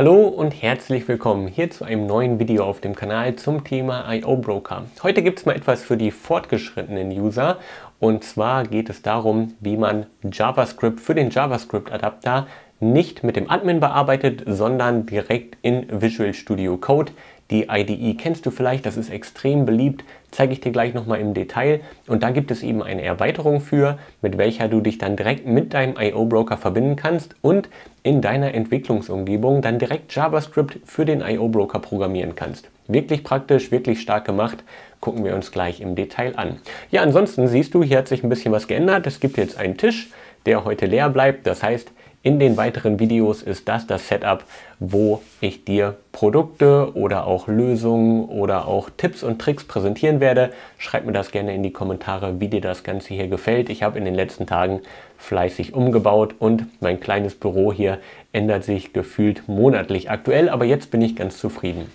Hallo und herzlich willkommen hier zu einem neuen Video auf dem Kanal zum Thema I.O. Broker. Heute gibt es mal etwas für die fortgeschrittenen User und zwar geht es darum, wie man JavaScript für den JavaScript-Adapter nicht mit dem Admin bearbeitet, sondern direkt in Visual Studio Code. Die IDE kennst du vielleicht, das ist extrem beliebt zeige ich dir gleich nochmal im Detail. Und da gibt es eben eine Erweiterung für, mit welcher du dich dann direkt mit deinem IO-Broker verbinden kannst und in deiner Entwicklungsumgebung dann direkt JavaScript für den IO-Broker programmieren kannst. Wirklich praktisch, wirklich stark gemacht. Gucken wir uns gleich im Detail an. Ja, ansonsten siehst du, hier hat sich ein bisschen was geändert. Es gibt jetzt einen Tisch, der heute leer bleibt. Das heißt, in den weiteren Videos ist das das Setup, wo ich dir Produkte oder auch Lösungen oder auch Tipps und Tricks präsentieren werde. Schreib mir das gerne in die Kommentare, wie dir das Ganze hier gefällt. Ich habe in den letzten Tagen fleißig umgebaut und mein kleines Büro hier ändert sich gefühlt monatlich aktuell, aber jetzt bin ich ganz zufrieden.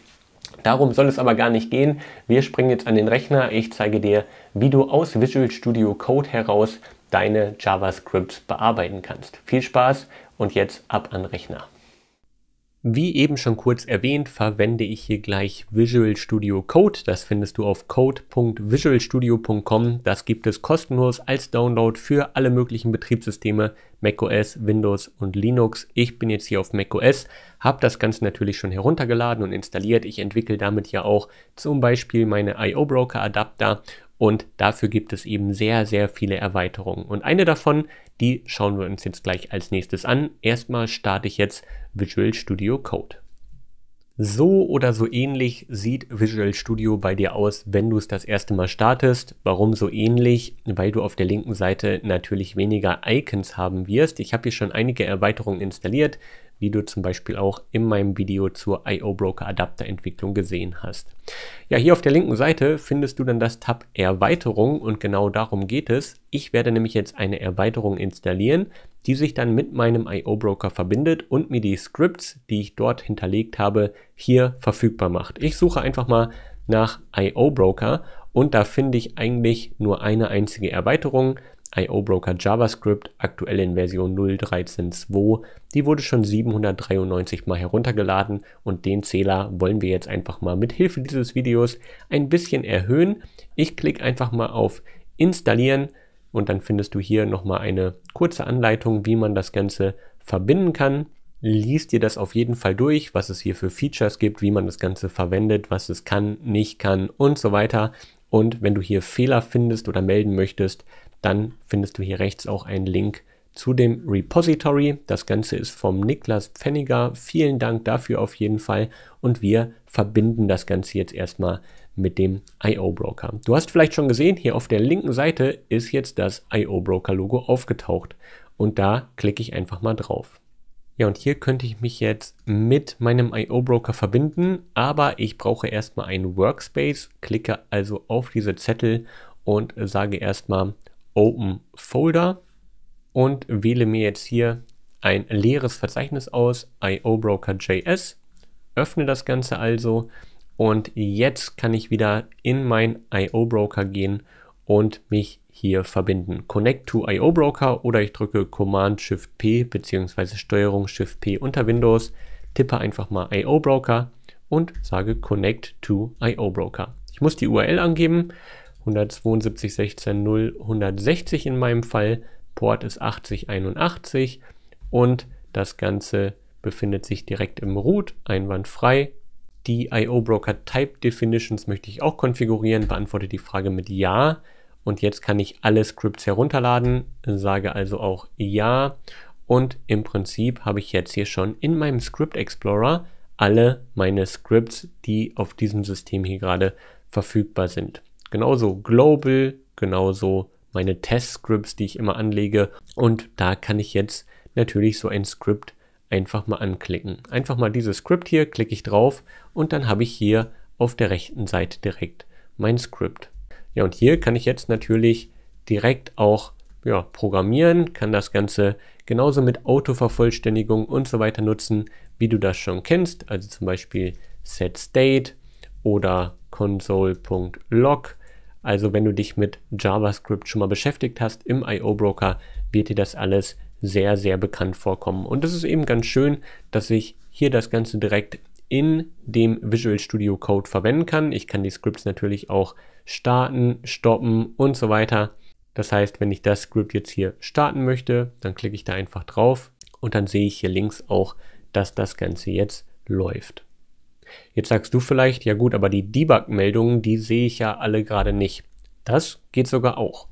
Darum soll es aber gar nicht gehen. Wir springen jetzt an den Rechner. Ich zeige dir, wie du aus Visual Studio Code heraus deine JavaScripts bearbeiten kannst. Viel Spaß, und jetzt ab an Rechner. Wie eben schon kurz erwähnt, verwende ich hier gleich Visual Studio Code. Das findest du auf code.visualstudio.com. Das gibt es kostenlos als Download für alle möglichen Betriebssysteme, macOS, Windows und Linux. Ich bin jetzt hier auf macOS, habe das Ganze natürlich schon heruntergeladen und installiert. Ich entwickle damit ja auch zum Beispiel meine IO Broker Adapter und dafür gibt es eben sehr, sehr viele Erweiterungen. Und eine davon ist, die schauen wir uns jetzt gleich als nächstes an. Erstmal starte ich jetzt Visual Studio Code. So oder so ähnlich sieht Visual Studio bei dir aus, wenn du es das erste Mal startest. Warum so ähnlich? Weil du auf der linken Seite natürlich weniger Icons haben wirst. Ich habe hier schon einige Erweiterungen installiert, wie du zum Beispiel auch in meinem Video zur IO Broker Adapter Entwicklung gesehen hast. Ja, hier auf der linken Seite findest du dann das Tab Erweiterung und genau darum geht es. Ich werde nämlich jetzt eine Erweiterung installieren, die sich dann mit meinem IO-Broker verbindet und mir die Scripts, die ich dort hinterlegt habe, hier verfügbar macht. Ich suche einfach mal nach IO-Broker und da finde ich eigentlich nur eine einzige Erweiterung, IO-Broker JavaScript, aktuell in Version 0.13.2. Die wurde schon 793 mal heruntergeladen und den Zähler wollen wir jetzt einfach mal mit Hilfe dieses Videos ein bisschen erhöhen. Ich klicke einfach mal auf Installieren und dann findest du hier nochmal eine kurze Anleitung, wie man das Ganze verbinden kann. Lies dir das auf jeden Fall durch, was es hier für Features gibt, wie man das Ganze verwendet, was es kann, nicht kann und so weiter. Und wenn du hier Fehler findest oder melden möchtest, dann findest du hier rechts auch einen Link zu dem Repository. Das Ganze ist vom Niklas Pfenniger. Vielen Dank dafür auf jeden Fall. Und wir verbinden das Ganze jetzt erstmal mit dem IO-Broker. Du hast vielleicht schon gesehen, hier auf der linken Seite ist jetzt das IO-Broker-Logo aufgetaucht und da klicke ich einfach mal drauf. Ja, und hier könnte ich mich jetzt mit meinem IO-Broker verbinden, aber ich brauche erstmal einen Workspace, klicke also auf diese Zettel und sage erstmal Open Folder und wähle mir jetzt hier ein leeres Verzeichnis aus, io Broker JS, öffne das Ganze also und jetzt kann ich wieder in mein IO Broker gehen und mich hier verbinden. Connect to IO Broker oder ich drücke Command Shift P bzw. Steuerung Shift P unter Windows, tippe einfach mal IO Broker und sage Connect to IO Broker. Ich muss die URL angeben, 172.16.0.160 in meinem Fall, Port ist 8081 und das Ganze befindet sich direkt im Root, einwandfrei die IO-Broker Type Definitions möchte ich auch konfigurieren, beantworte die Frage mit Ja. Und jetzt kann ich alle Scripts herunterladen, sage also auch Ja. Und im Prinzip habe ich jetzt hier schon in meinem Script Explorer alle meine Scripts, die auf diesem System hier gerade verfügbar sind. Genauso Global, genauso meine Test-Scripts, die ich immer anlege. Und da kann ich jetzt natürlich so ein Script einfach mal anklicken. Einfach mal dieses Script hier, klicke ich drauf und dann habe ich hier auf der rechten Seite direkt mein Script. Ja, und hier kann ich jetzt natürlich direkt auch ja, programmieren, kann das Ganze genauso mit Autovervollständigung und so weiter nutzen, wie du das schon kennst, also zum Beispiel setState oder console.log. Also wenn du dich mit JavaScript schon mal beschäftigt hast im IO-Broker, wird dir das alles sehr, sehr bekannt vorkommen. Und das ist eben ganz schön, dass ich hier das Ganze direkt in dem Visual Studio Code verwenden kann. Ich kann die Scripts natürlich auch starten, stoppen und so weiter. Das heißt, wenn ich das Script jetzt hier starten möchte, dann klicke ich da einfach drauf und dann sehe ich hier links auch, dass das Ganze jetzt läuft. Jetzt sagst du vielleicht, ja gut, aber die Debug-Meldungen, die sehe ich ja alle gerade nicht. Das geht sogar auch.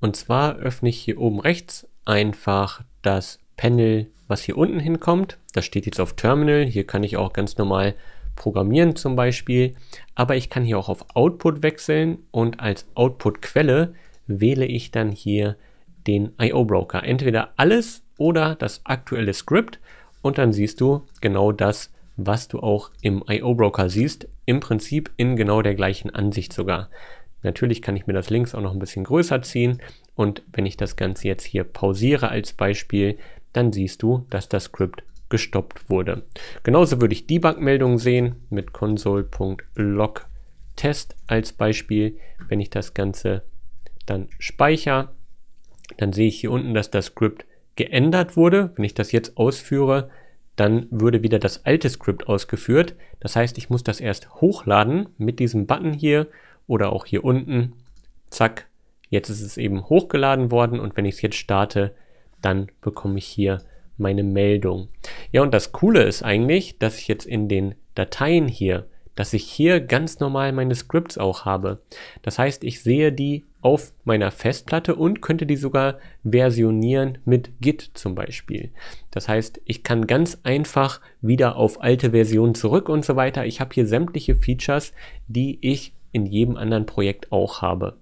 Und zwar öffne ich hier oben rechts einfach das Panel, was hier unten hinkommt. Das steht jetzt auf Terminal. Hier kann ich auch ganz normal programmieren zum Beispiel. Aber ich kann hier auch auf Output wechseln und als Output-Quelle wähle ich dann hier den IO-Broker. Entweder alles oder das aktuelle Script und dann siehst du genau das, was du auch im IO-Broker siehst, im Prinzip in genau der gleichen Ansicht sogar. Natürlich kann ich mir das links auch noch ein bisschen größer ziehen und wenn ich das Ganze jetzt hier pausiere als Beispiel, dann siehst du, dass das Script gestoppt wurde. Genauso würde ich Debug-Meldungen sehen mit console.log test als Beispiel. Wenn ich das Ganze dann speichere, dann sehe ich hier unten, dass das Script geändert wurde. Wenn ich das jetzt ausführe, dann würde wieder das alte Script ausgeführt. Das heißt, ich muss das erst hochladen mit diesem Button hier oder auch hier unten. Zack, jetzt ist es eben hochgeladen worden und wenn ich es jetzt starte, dann bekomme ich hier meine Meldung. Ja, und das Coole ist eigentlich, dass ich jetzt in den Dateien hier, dass ich hier ganz normal meine Scripts auch habe. Das heißt, ich sehe die auf meiner Festplatte und könnte die sogar versionieren mit Git zum Beispiel. Das heißt, ich kann ganz einfach wieder auf alte Versionen zurück und so weiter. Ich habe hier sämtliche Features, die ich in jedem anderen Projekt auch habe.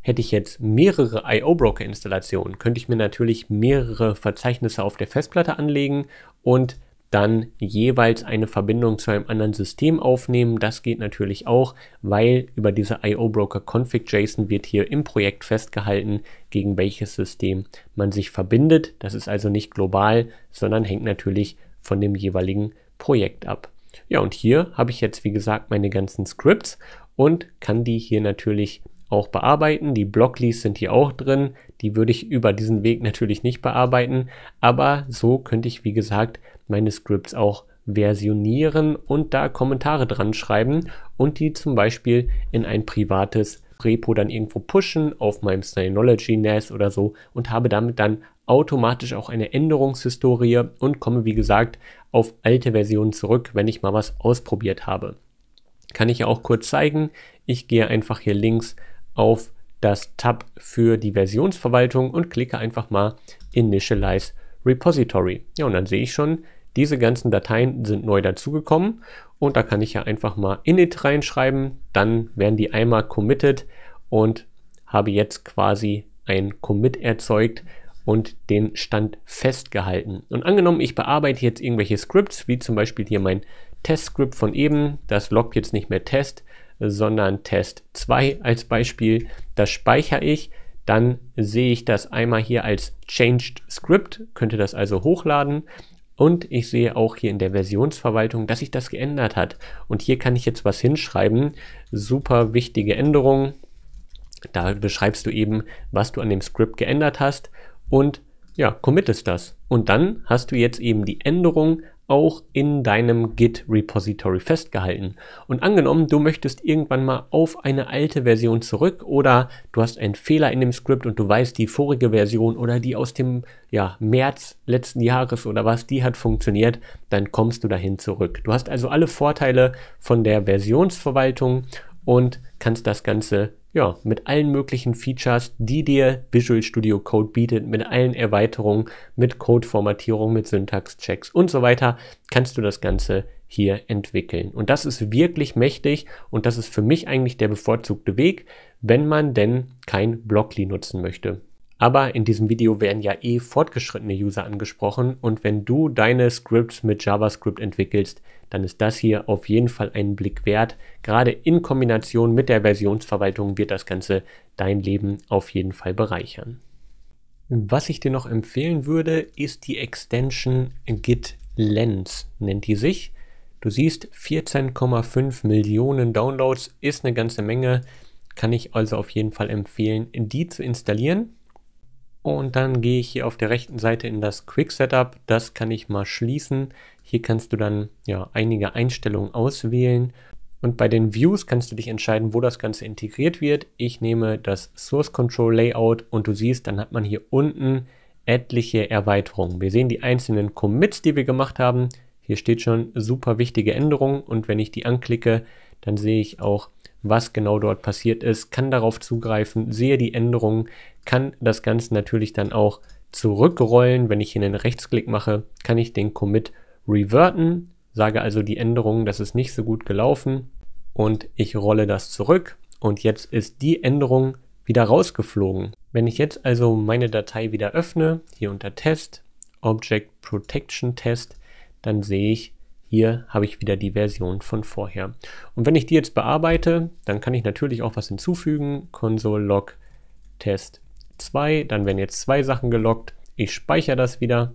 Hätte ich jetzt mehrere IO-Broker-Installationen, könnte ich mir natürlich mehrere Verzeichnisse auf der Festplatte anlegen und dann jeweils eine Verbindung zu einem anderen System aufnehmen. Das geht natürlich auch, weil über diese IO-Broker Config JSON wird hier im Projekt festgehalten, gegen welches System man sich verbindet. Das ist also nicht global, sondern hängt natürlich von dem jeweiligen Projekt ab. Ja, und hier habe ich jetzt, wie gesagt, meine ganzen Scripts und kann die hier natürlich auch bearbeiten. Die Blockleads sind hier auch drin. Die würde ich über diesen Weg natürlich nicht bearbeiten, aber so könnte ich, wie gesagt, meine Scripts auch versionieren und da Kommentare dran schreiben und die zum Beispiel in ein privates Repo dann irgendwo pushen auf meinem Synology NAS oder so und habe damit dann automatisch auch eine Änderungshistorie und komme wie gesagt auf alte Versionen zurück, wenn ich mal was ausprobiert habe. Kann ich ja auch kurz zeigen. Ich gehe einfach hier links auf das Tab für die Versionsverwaltung und klicke einfach mal Initialize Repository. Ja, und dann sehe ich schon, diese ganzen Dateien sind neu dazugekommen und da kann ich ja einfach mal init reinschreiben, dann werden die einmal committed und habe jetzt quasi ein Commit erzeugt und den Stand festgehalten. Und angenommen, ich bearbeite jetzt irgendwelche Scripts, wie zum Beispiel hier mein test Testscript von eben, das loggt jetzt nicht mehr Test, sondern Test 2 als Beispiel. Das speichere ich, dann sehe ich das einmal hier als Changed Script, könnte das also hochladen und ich sehe auch hier in der Versionsverwaltung, dass sich das geändert hat. Und hier kann ich jetzt was hinschreiben. Super wichtige Änderung. Da beschreibst du eben, was du an dem Script geändert hast und ja, committest das. Und dann hast du jetzt eben die Änderung auch in deinem Git-Repository festgehalten. Und angenommen, du möchtest irgendwann mal auf eine alte Version zurück oder du hast einen Fehler in dem Skript und du weißt, die vorige Version oder die aus dem ja, März letzten Jahres oder was, die hat funktioniert, dann kommst du dahin zurück. Du hast also alle Vorteile von der Versionsverwaltung und kannst das Ganze ja, mit allen möglichen Features, die dir Visual Studio Code bietet, mit allen Erweiterungen, mit Codeformatierung, mit Syntaxchecks und so weiter, kannst du das Ganze hier entwickeln. Und das ist wirklich mächtig und das ist für mich eigentlich der bevorzugte Weg, wenn man denn kein Blockly nutzen möchte. Aber in diesem Video werden ja eh fortgeschrittene User angesprochen und wenn du deine Scripts mit JavaScript entwickelst, dann ist das hier auf jeden Fall einen Blick wert. Gerade in Kombination mit der Versionsverwaltung wird das Ganze dein Leben auf jeden Fall bereichern. Was ich dir noch empfehlen würde, ist die Extension Git Lens, nennt die sich. Du siehst 14,5 Millionen Downloads ist eine ganze Menge, kann ich also auf jeden Fall empfehlen, die zu installieren. Und dann gehe ich hier auf der rechten Seite in das Quick Setup. Das kann ich mal schließen. Hier kannst du dann ja, einige Einstellungen auswählen. Und bei den Views kannst du dich entscheiden, wo das Ganze integriert wird. Ich nehme das Source Control Layout und du siehst, dann hat man hier unten etliche Erweiterungen. Wir sehen die einzelnen Commits, die wir gemacht haben. Hier steht schon super wichtige Änderungen und wenn ich die anklicke, dann sehe ich auch, was genau dort passiert ist, kann darauf zugreifen, sehe die Änderungen, kann das Ganze natürlich dann auch zurückrollen. Wenn ich hier einen Rechtsklick mache, kann ich den Commit reverten, sage also die Änderungen, das ist nicht so gut gelaufen und ich rolle das zurück und jetzt ist die Änderung wieder rausgeflogen. Wenn ich jetzt also meine Datei wieder öffne, hier unter Test, Object Protection Test, dann sehe ich, hier habe ich wieder die Version von vorher. Und wenn ich die jetzt bearbeite, dann kann ich natürlich auch was hinzufügen. Console log test 2. Dann werden jetzt zwei Sachen gelockt. Ich speichere das wieder.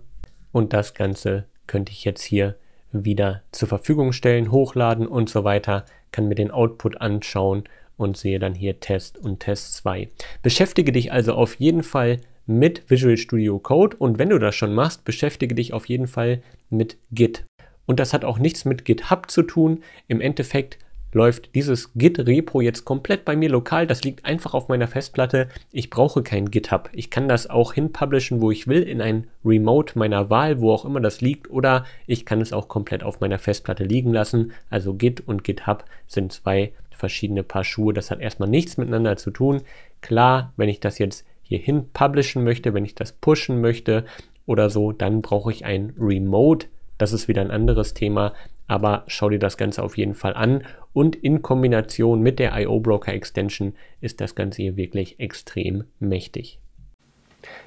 Und das Ganze könnte ich jetzt hier wieder zur Verfügung stellen, hochladen und so weiter. Kann mir den Output anschauen und sehe dann hier Test und Test 2. Beschäftige dich also auf jeden Fall mit Visual Studio Code und wenn du das schon machst, beschäftige dich auf jeden Fall mit Git. Und das hat auch nichts mit GitHub zu tun. Im Endeffekt läuft dieses Git-Repo jetzt komplett bei mir lokal. Das liegt einfach auf meiner Festplatte. Ich brauche kein GitHub. Ich kann das auch hinpublishen, wo ich will, in ein Remote meiner Wahl, wo auch immer das liegt. Oder ich kann es auch komplett auf meiner Festplatte liegen lassen. Also Git und GitHub sind zwei verschiedene Paar Schuhe. Das hat erstmal nichts miteinander zu tun. Klar, wenn ich das jetzt hierhin publishen möchte, wenn ich das pushen möchte oder so, dann brauche ich ein Remote das ist wieder ein anderes Thema, aber schau dir das Ganze auf jeden Fall an. Und in Kombination mit der IO Broker Extension ist das Ganze hier wirklich extrem mächtig.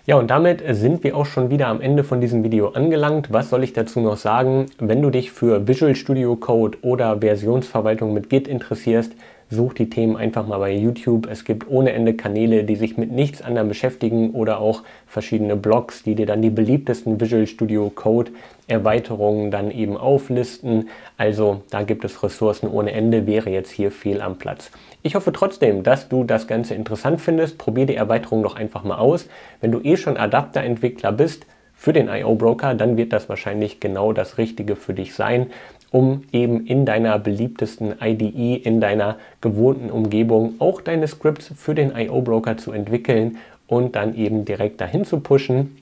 Ja, und damit sind wir auch schon wieder am Ende von diesem Video angelangt. Was soll ich dazu noch sagen? Wenn du dich für Visual Studio Code oder Versionsverwaltung mit Git interessierst, such die Themen einfach mal bei YouTube. Es gibt ohne Ende Kanäle, die sich mit nichts anderem beschäftigen oder auch verschiedene Blogs, die dir dann die beliebtesten Visual Studio Code Erweiterungen dann eben auflisten. Also da gibt es Ressourcen ohne Ende, wäre jetzt hier fehl am Platz. Ich hoffe trotzdem, dass du das Ganze interessant findest. Probier die Erweiterung doch einfach mal aus. Wenn du eh schon Adapterentwickler bist, für den IO-Broker, dann wird das wahrscheinlich genau das Richtige für dich sein um eben in deiner beliebtesten IDE, in deiner gewohnten Umgebung auch deine Scripts für den IO-Broker zu entwickeln und dann eben direkt dahin zu pushen.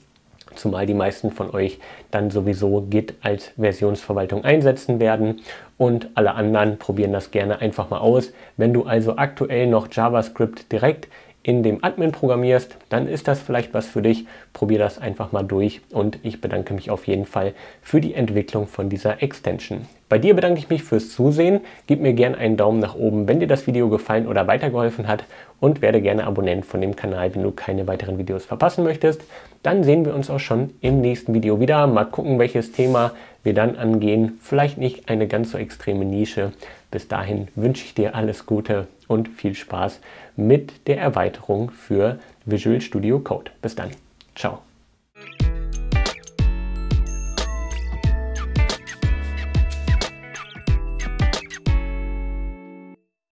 Zumal die meisten von euch dann sowieso Git als Versionsverwaltung einsetzen werden und alle anderen probieren das gerne einfach mal aus. Wenn du also aktuell noch JavaScript direkt in dem Admin programmierst, dann ist das vielleicht was für dich. Probier das einfach mal durch und ich bedanke mich auf jeden Fall für die Entwicklung von dieser Extension. Bei dir bedanke ich mich fürs Zusehen. Gib mir gerne einen Daumen nach oben, wenn dir das Video gefallen oder weitergeholfen hat und werde gerne Abonnent von dem Kanal, wenn du keine weiteren Videos verpassen möchtest. Dann sehen wir uns auch schon im nächsten Video wieder. Mal gucken, welches Thema wir dann angehen. Vielleicht nicht eine ganz so extreme Nische. Bis dahin wünsche ich dir alles Gute und viel Spaß mit der Erweiterung für Visual Studio Code. Bis dann. Ciao.